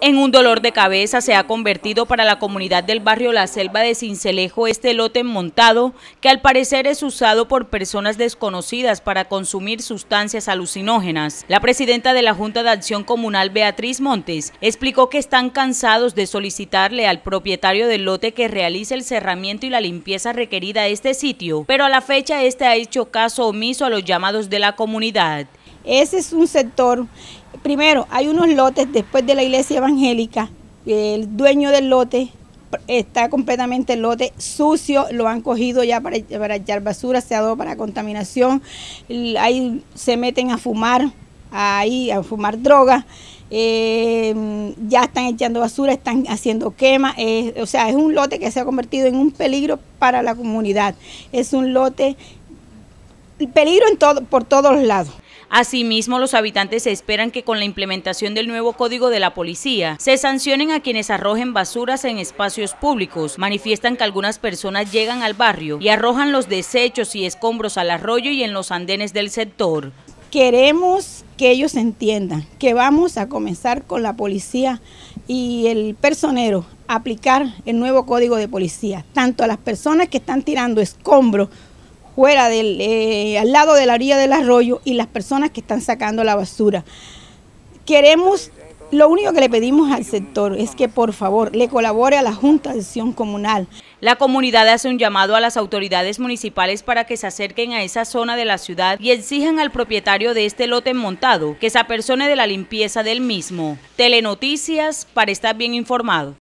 En un dolor de cabeza se ha convertido para la comunidad del barrio La Selva de Cincelejo este lote montado que al parecer es usado por personas desconocidas para consumir sustancias alucinógenas. La presidenta de la Junta de Acción Comunal Beatriz Montes explicó que están cansados de solicitarle al propietario del lote que realice el cerramiento y la limpieza requerida a este sitio, pero a la fecha este ha hecho caso omiso a los llamados de la comunidad. Ese es un sector. Primero, hay unos lotes después de la iglesia evangélica. El dueño del lote está completamente el lote sucio, lo han cogido ya para, para echar basura, se ha dado para contaminación, ahí se meten a fumar, ahí a fumar droga eh, ya están echando basura, están haciendo quema, o sea, es un lote que se ha convertido en un peligro para la comunidad, es un lote, peligro en todo, por todos lados. Asimismo, los habitantes esperan que con la implementación del nuevo código de la policía se sancionen a quienes arrojen basuras en espacios públicos. Manifiestan que algunas personas llegan al barrio y arrojan los desechos y escombros al arroyo y en los andenes del sector. Queremos que ellos entiendan que vamos a comenzar con la policía y el personero a aplicar el nuevo código de policía, tanto a las personas que están tirando escombros fuera del, eh, al lado de la orilla del arroyo y las personas que están sacando la basura. Queremos, lo único que le pedimos al sector es que por favor le colabore a la Junta de Acción Comunal. La comunidad hace un llamado a las autoridades municipales para que se acerquen a esa zona de la ciudad y exijan al propietario de este lote montado que se apersone de la limpieza del mismo. Telenoticias para estar bien informado.